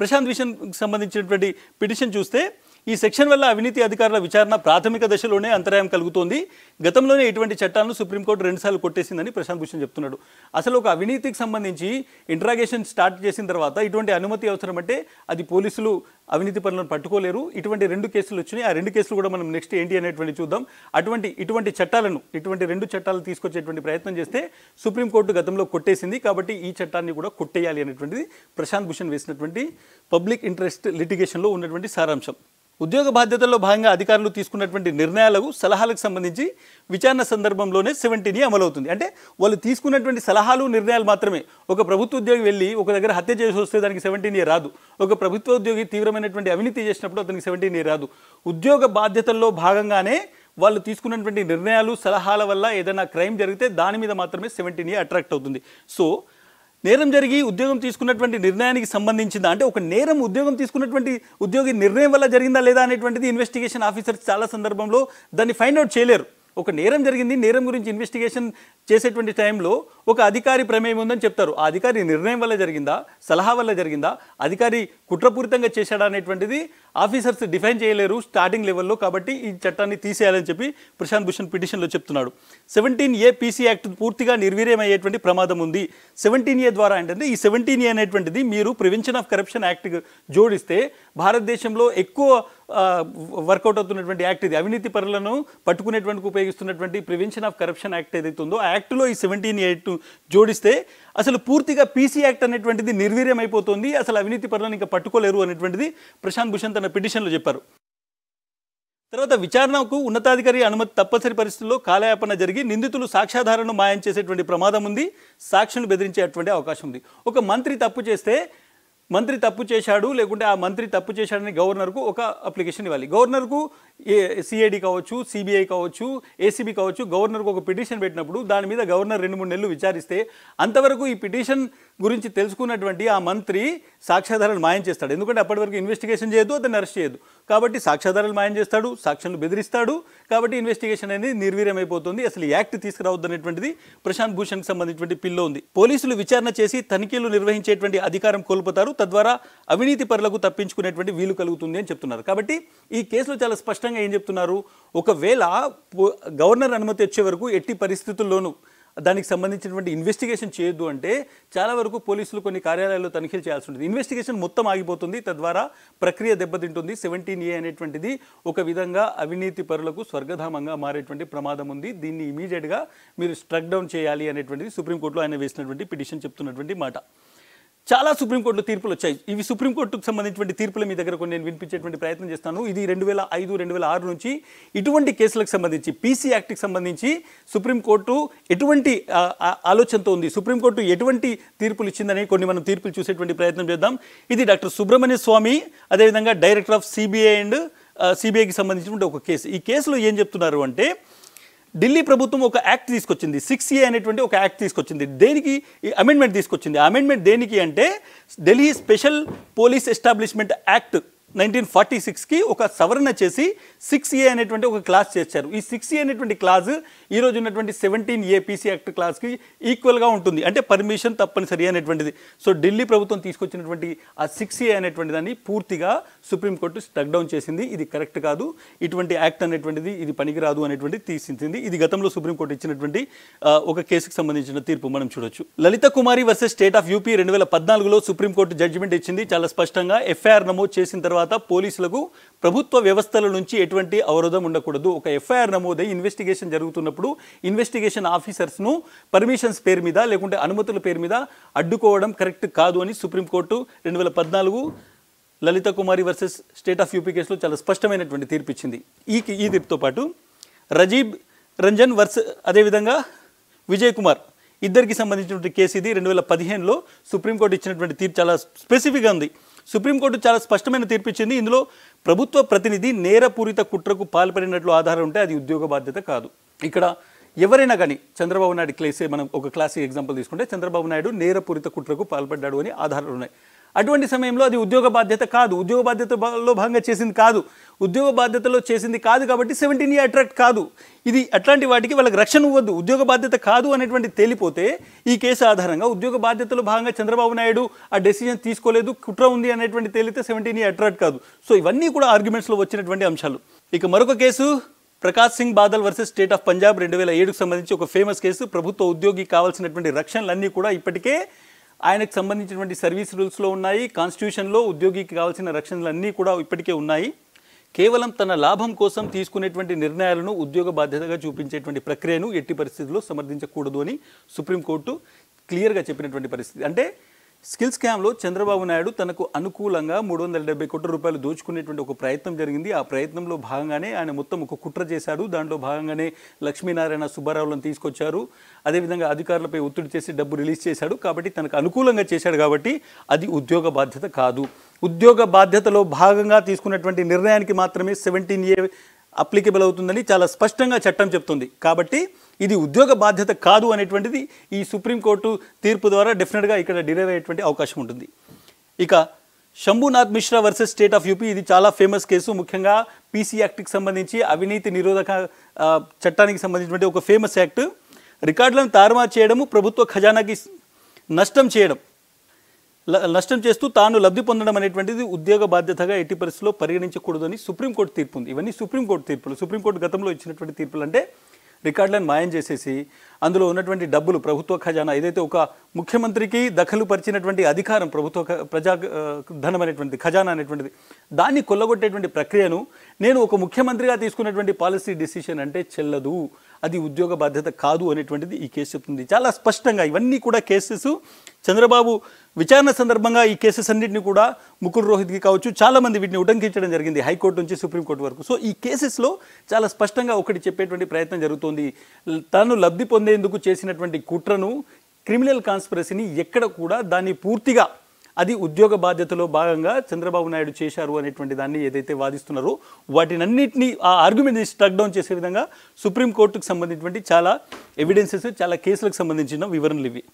ప్రశాంత్ విషయం సంబంధించినటువంటి పిటిషన్ చూస్తే ఈ సెక్షన్ వల్ల అవినీతి అధికారుల విచారణ ప్రాథమిక దశలోనే అంతరాయం కలుగుతోంది గతంలోనే ఇటువంటి చట్టాలను సుప్రీంకోర్టు రెండుసార్లు కొట్టేసిందని ప్రశాంత్ భూషణ్ చెప్తున్నాడు అసలు ఒక అవినీతికి సంబంధించి ఇంట్రాగేషన్ స్టార్ట్ చేసిన తర్వాత ఇటువంటి అనుమతి అవసరం అంటే అది పోలీసులు అవినీతి పనులను పట్టుకోలేరు ఇటువంటి రెండు కేసులు వచ్చినాయి ఆ రెండు కేసులు కూడా మనం నెక్స్ట్ ఏంటి అనేటువంటి చూద్దాం అటువంటి ఇటువంటి చట్టాలను ఇటువంటి రెండు చట్టాలు తీసుకొచ్చేటువంటి ప్రయత్నం చేస్తే సుప్రీంకోర్టు గతంలో కొట్టేసింది కాబట్టి ఈ చట్టాన్ని కూడా కొట్టేయాలి అనేటువంటిది ప్రశాంత్ భూషణ్ వేసినటువంటి పబ్లిక్ ఇంట్రెస్ట్ లిటిగేషన్లో ఉన్నటువంటి సారాంశం ఉద్యోగ బాధ్యతల్లో భాగంగా అధికారులు తీసుకున్నటువంటి నిర్ణయాలకు సలహాలకు సంబంధించి విచారణ సందర్భంలోనే సెవెంటీని అమలవుతుంది అంటే వాళ్ళు తీసుకున్నటువంటి సలహాలు నిర్ణయాలు మాత్రమే ఒక ప్రభుత్వ ఉద్యోగి వెళ్ళి ఒక దగ్గర హత్య చేసి వస్తే దానికి సెవెంటీన్ ఇయర్ రాదు ఒక ప్రభుత్వ ఉద్యోగి తీవ్రమైనటువంటి అవినీతి చేసినప్పుడు అతనికి సెవెంటీన్ ఇయర్ రాదు ఉద్యోగ బాధ్యతల్లో భాగంగానే వాళ్ళు తీసుకున్నటువంటి నిర్ణయాలు సలహాల వల్ల ఏదైనా క్రైమ్ జరిగితే దాని మీద మాత్రమే సెవెంటీన్ ఇయర్ అట్రాక్ట్ అవుతుంది సో నేరం జరిగి ఉద్యోగం తీసుకున్నటువంటి నిర్ణయానికి సంబంధించిందా అంటే ఒక నేరం ఉద్యోగం తీసుకున్నటువంటి ఉద్యోగి నిర్ణయం వల్ల జరిగిందా లేదా అనేటువంటిది ఇన్వెస్టిగేషన్ ఆఫీసర్స్ చాలా సందర్భంలో దాన్ని ఫైండ్ అవుట్ చేయలేరు ఒక నేరం జరిగింది నేరం గురించి ఇన్వెస్టిగేషన్ చేసేటువంటి టైంలో ఒక అధికారి ప్రమేయం ఉందని చెప్తారు ఆ అధికారి నిర్ణయం వల్ల జరిగిందా సలహా వల్ల జరిగిందా అధికారి కుట్రపూరితంగా చేశాడా అనేటువంటిది ఆఫీసర్స్ డిఫైన్ చేయలేరు స్టార్టింగ్ లెవెల్లో కాబట్టి ఈ చట్టాన్ని తీసేయాలని చెప్పి ప్రశాంత్ భూషణ్ పిటిషన్లో చెప్తున్నాడు సెవెంటీన్ ఏ పీసీ యాక్ట్ పూర్తిగా నిర్వీర్యమయ్యేటువంటి ప్రమాదం ఉంది సెవెంటీన్ ఏ ద్వారా ఏంటంటే ఈ సెవెంటీన్ ఏ అనేటువంటిది మీరు ప్రివెన్షన్ ఆఫ్ కరప్షన్ యాక్ట్ జోడిస్తే భారతదేశంలో ఎక్కువ వర్కౌట్ అవుతున్నటువంటి యాక్ట్ ఇది అవినీతి పరులను పట్టుకునేటువంటి ఉపయోగిస్తున్నటువంటి ప్రివెన్షన్ ఆఫ్ కరప్షన్ యాక్ట్ ఏదైతే ఉందో ఆ యాక్ట్లో ఈ సెవెంటీన్ ఎయిట్ జోడిస్తే అసలు పూర్తిగా పీసీ యాక్ట్ అనేటువంటిది నిర్వీర్యమైపోతుంది అయిపోతుంది అసలు అవినీతి పరులను ఇంకా పట్టుకోలేరు అనేటువంటిది ప్రశాంత్ భూషణ్ తన పిటిషన్లో చెప్పారు తర్వాత విచారణకు ఉన్నతాధికారి అనుమతి తప్పనిసరి పరిస్థితుల్లో కాలయాపన జరిగి నిందితులు సాక్ష్యాధారను మాయం చేసేటువంటి ప్రమాదం ఉంది సాక్షులను బెదిరించేటువంటి అవకాశం ఉంది ఒక మంత్రి తప్పు చేస్తే మంత్రి తప్పు చేశాడు లేకుంటే ఆ మంత్రి తప్పు చేశాడని గవర్నర్కు ఒక అప్లికేషన్ ఇవ్వాలి గవర్నర్కు ఏ సిఐడి కావచ్చు సిబిఐ కావచ్చు ఏసీబీ కావచ్చు గవర్నర్కు ఒక పిటిషన్ పెట్టినప్పుడు దాని మీద గవర్నర్ రెండు మూడు నెలలు విచారిస్తే అంతవరకు ఈ పిటిషన్ గురించి తెలుసుకున్నటువంటి ఆ మంత్రి సాక్ష్యాధారాలు మాయం చేస్తాడు ఎందుకంటే అప్పటి వరకు ఇన్వెస్టిగేషన్ చేయదు అతన్ని అరెస్ట్ చేయదు కాబట్టి సాక్ష్యాధారాలు మాయం చేస్తాడు సాక్ష్యాలు బెదిరిస్తాడు కాబట్టి ఇన్వెస్టిగేషన్ అనేది నిర్వీర్యమైపోతుంది అసలు యాక్ట్ తీసుకురావద్దు అనేటువంటిది ప్రశాంత్ భూషణ్కి సంబంధించినటువంటి పిల్లో ఉంది పోలీసులు విచారణ చేసి తనిఖీలు నిర్వహించేటువంటి అధికారం కోల్పోతారు తద్వారా అవినీతి పరులకు తప్పించుకునేటువంటి వీలు కలుగుతుంది అని చెప్తున్నారు కాబట్టి ఈ కేసులో చాలా స్పష్టంగా ఏం చెప్తున్నారు ఒకవేళ గవర్నర్ అనుమతి వచ్చే వరకు ఎట్టి పరిస్థితుల్లోనూ దానికి సంబంధించినటువంటి ఇన్వెస్టిగేషన్ చేయొద్దు అంటే చాలా వరకు పోలీసులు కొన్ని కార్యాలయాల్లో తనిఖీలు చేయాల్సి ఉంటుంది ఇన్వెస్టిగేషన్ మొత్తం ఆగిపోతుంది తద్వారా ప్రక్రియ దెబ్బతింటుంది సెవెంటీన్ ఏ అనేటువంటిది ఒక విధంగా అవినీతి పరులకు స్వర్గధామంగా మారేటువంటి ప్రమాదం ఉంది దీన్ని ఇమీడియట్గా మీరు స్ట్రక్ డౌన్ చేయాలి అనేటువంటిది సుప్రీంకోర్టులో ఆయన వేసినటువంటి పిటిషన్ చెప్తున్నటువంటి మాట చాలా సుప్రీంకోర్టులో తీర్పులు వచ్చాయి ఇవి సుప్రీంకోర్టుకు సంబంధించిన తీర్పులు మీ దగ్గర కొన్ని నేను వినిపించేటువంటి ప్రయత్నం చేస్తాను ఇది రెండు వేల ఐదు రెండు వేల ఆరు నుంచి ఇటువంటి కేసులకు సంబంధించి పీసీ యాక్ట్కి సంబంధించి సుప్రీంకోర్టు ఎటువంటి ఆలోచనతో ఉంది సుప్రీంకోర్టు ఎటువంటి తీర్పులు ఇచ్చిందని కొన్ని మనం తీర్పులు చూసేటువంటి ప్రయత్నం చేద్దాం ఇది డాక్టర్ సుబ్రహ్మణ్య స్వామి అదేవిధంగా డైరెక్టర్ ఆఫ్ సిబిఐ అండ్ సిబిఐకి సంబంధించినటువంటి ఒక కేసు ఈ కేసులో ఏం చెప్తున్నారు అంటే ఢిల్లీ ప్రభుత్వం ఒక యాక్ట్ తీసుకొచ్చింది సిక్స్ ఏ అనేటువంటి ఒక యాక్ట్ తీసుకొచ్చింది దేనికి అమెండ్మెంట్ తీసుకొచ్చింది అమెండ్మెంట్ దేనికి అంటే Delhi special police establishment act nineteen forty సిక్స్కి ఒక సవరణ చేసి సిక్స్ ఏ అనేటువంటి ఒక క్లాస్ చేశారు ఈ సిక్స్ ఏ అనేటువంటి క్లాస్ ఈరోజు ఉన్నటువంటి సెవెంటీన్ ఏపీసీ యాక్ట్ క్లాస్కి ఈక్వల్గా ఉంటుంది అంటే పర్మిషన్ తప్పనిసరి అనేటువంటిది సో ఢిల్లీ ప్రభుత్వం తీసుకొచ్చినటువంటి ఆ సిక్స్ ఏ అనేటువంటి దాన్ని పూర్తిగా సుప్రీంకోర్టు స్టక్డౌన్ చేసింది ఇది కరెక్ట్ కాదు ఇటువంటి యాక్ట్ అనేటువంటిది ఇది పనికిరాదు అనేటువంటిది తీసింది ఇది గతంలో సుప్రీంకోర్టు ఇచ్చినటువంటి ఒక కేసుకు సంబంధించిన తీర్పు మనం చూడొచ్చు Lalita Kumari versus state of UP రెండు వేల పద్నాలుగులో సుప్రీంకోర్టు జడ్జిమెంట్ ఇచ్చింది చాలా స్పష్టంగా ఎఫ్ఐఆర్ నమోదు చేసిన తర్వాత తర్వాత పోలీసులకు ప్రభుత్వ వ్యవస్థల నుంచి ఎటువంటి అవరోధం ఉండకూడదు ఒక ఎఫ్ఐఆర్ నమోదై ఇన్వెస్టిగేషన్ జరుగుతున్నప్పుడు ఇన్వెస్టిగేషన్ ఆఫీసర్స్ను పర్మిషన్స్ పేరు మీద లేకుంటే అనుమతుల పేరు మీద అడ్డుకోవడం కరెక్ట్ కాదు అని సుప్రీంకోర్టు రెండు వేల పద్నాలుగు Lalita Kumari versus state of UP కేసులో చాలా స్పష్టమైనటువంటి తీర్పిచ్చింది ఈ ఈ తీర్పుతో పాటు రజీబ్ రంజన్ వర్స్ అదేవిధంగా విజయ్ కుమార్ ఇద్దరికి సంబంధించినటువంటి కేసు ఇది రెండు వేల పదిహేనులో సుప్రీంకోర్టు ఇచ్చినటువంటి తీర్పు చాలా స్పెసిఫిక్గా ఉంది సుప్రీంకోర్టు చాలా స్పష్టమైన ఇచ్చింది ఇందులో ప్రభుత్వ ప్రతినిధి నేరపూరిత కుట్రకు పాల్పడినట్లు ఆధారం ఉంటే అది ఉద్యోగ బాధ్యత కాదు ఇక్కడ ఎవరైనా కానీ చంద్రబాబు నాయుడు క్లేసే మనం ఒక క్లాసిక్ ఎగ్జాంపుల్ తీసుకుంటే చంద్రబాబు నాయుడు నేరపూరిత కుట్రకు పాల్పడ్డాడు అని ఆధారాలు ఉన్నాయి అటువంటి సమయంలో అది ఉద్యోగ బాధ్యత కాదు ఉద్యోగ బాధ్యతలో భాగంగా చేసింది కాదు ఉద్యోగ బాధ్యతలో చేసింది కాదు కాబట్టి సెవెంటీన్ ఇయర్ అట్రాక్ట్ కాదు ఇది అట్లాంటి వాటికి వాళ్ళకి రక్షణ ఇవ్వద్దు ఉద్యోగ బాధ్యత కాదు అనేటువంటి తేలిపోతే ఈ కేసు ఆధారంగా ఉద్యోగ బాధ్యతలో భాగంగా చంద్రబాబు నాయుడు ఆ డెసిజన్ తీసుకోలేదు కుట్ర ఉంది అనేటువంటి తేలితే సెవెంటీన్ ఇయర్ అట్రాక్ట్ కాదు సో ఇవన్నీ కూడా ఆర్గ్యుమెంట్స్లో వచ్చినటువంటి అంశాలు ఇక మరొక case Prakash Singh Badal versus state of Punjab రెండు వేల ఏడుకు సంబంధించి ఒక ఫేమస్ కేసు ప్రభుత్వ ఉద్యోగి కావాల్సినటువంటి రక్షణలన్నీ కూడా ఇప్పటికే ఆయనకు సంబంధించినటువంటి సర్వీస్ రూల్స్లో ఉన్నాయి కాన్స్టిట్యూషన్లో ఉద్యోగికి కావాల్సిన రక్షణలన్నీ కూడా ఇప్పటికే ఉన్నాయి కేవలం తన లాభం కోసం తీసుకునేటువంటి నిర్ణయాలను ఉద్యోగ బాధ్యతగా చూపించేటువంటి ప్రక్రియను ఎట్టి పరిస్థితుల్లో సమర్థించకూడదు అని సుప్రీంకోర్టు క్లియర్గా చెప్పినటువంటి పరిస్థితి అంటే స్కిల్ స్కామ్లో చంద్రబాబు నాయుడు తనకు అనుకూలంగా మూడు వందల డెబ్బై కోట్ల రూపాయలు దోచుకునేటువంటి ఒక ప్రయత్నం జరిగింది ఆ ప్రయత్నంలో భాగంగానే ఆయన మొత్తం ఒక కుట్ర చేశాడు దాంట్లో భాగంగానే లక్ష్మీనారాయణ సుబ్బారావులను తీసుకొచ్చారు అదేవిధంగా అధికారులపై ఒత్తిడి చేసి డబ్బు రిలీజ్ చేశాడు కాబట్టి తనకు అనుకూలంగా చేశాడు కాబట్టి అది ఉద్యోగ బాధ్యత కాదు ఉద్యోగ బాధ్యతలో భాగంగా తీసుకున్నటువంటి నిర్ణయానికి మాత్రమే సెవెంటీన్ ఏ అప్లికబుల్ అవుతుందని చాలా స్పష్టంగా చట్టం చెప్తుంది కాబట్టి ఇది ఉద్యోగ బాధ్యత కాదు అనేటువంటిది ఈ సుప్రీంకోర్టు తీర్పు ద్వారా డెఫినెట్గా ఇక్కడ డిరైవ్ అయ్యేటువంటి అవకాశం ఉంటుంది ఇక Shambhunath Mishra versus state of UP ఇది చాలా ఫేమస్ కేసు ముఖ్యంగా పీసీ యాక్ట్కి సంబంధించి అవినీతి నిరోధక చట్టానికి సంబంధించినటువంటి ఒక ఫేమస్ యాక్ట్ రికార్డులను తారుమారు చేయడము ప్రభుత్వ ఖజానాకి నష్టం చేయడం నష్టం చేస్తూ తాను లబ్ధి పొందడం అనేటువంటిది ఉద్యోగ బాధ్యతగా ఎట్టి పరిస్థితుల్లో పరిగణించకూడదని సుప్రీంకోర్టు తీర్పు ఉంది ఇవన్నీ సుప్రీంకోర్టు తీర్పులు సుప్రీంకోర్టు గతంలో ఇచ్చినటువంటి తీర్పులు అంటే రికార్డులను మాయం చేసేసి అందులో ఉన్నటువంటి డబ్బులు ప్రభుత్వ ఖజానా ఏదైతే ఒక ముఖ్యమంత్రికి దఖలు పరిచినటువంటి అధికారం ప్రభుత్వ ప్రజా ధనం అనేటువంటిది ఖజానా అనేటువంటిది దాన్ని కొల్లగొట్టేటువంటి ప్రక్రియను నేను ఒక ముఖ్యమంత్రిగా తీసుకున్నటువంటి పాలసీ డిసిషన్ అంటే చెల్లదు అది ఉద్యోగ బాధ్యత కాదు అనేటువంటిది ఈ కేసు చెప్తుంది చాలా స్పష్టంగా ఇవన్నీ కూడా కేసెస్ చంద్రబాబు విచారణ సందర్భంగా ఈ కేసెస్ అన్నింటినీ కూడా ముకుల్ రోహిత్కి కావచ్చు చాలామంది వీటిని ఉటంకించడం జరిగింది హైకోర్టు నుంచి సుప్రీంకోర్టు వరకు సో ఈ కేసెస్లో చాలా స్పష్టంగా ఒకటి చెప్పేటువంటి ప్రయత్నం జరుగుతోంది తను లబ్ధి పొందేందుకు చేసినటువంటి కుట్రను క్రిమినల్ కాన్స్పిరసీని ఎక్కడ కూడా దాన్ని పూర్తిగా అది ఉద్యోగ బాధ్యతలో భాగంగా చంద్రబాబు నాయుడు చేశారు అనేటువంటి దాన్ని ఏదైతే వాదిస్తున్నారో వాటినన్నింటినీ ఆ ఆర్గ్యుమెంట్ స్ట్రక్ డౌన్ చేసే విధంగా సుప్రీంకోర్టుకు సంబంధించినటువంటి చాలా ఎవిడెన్సెస్ చాలా కేసులకు సంబంధించిన వివరణలు ఇవి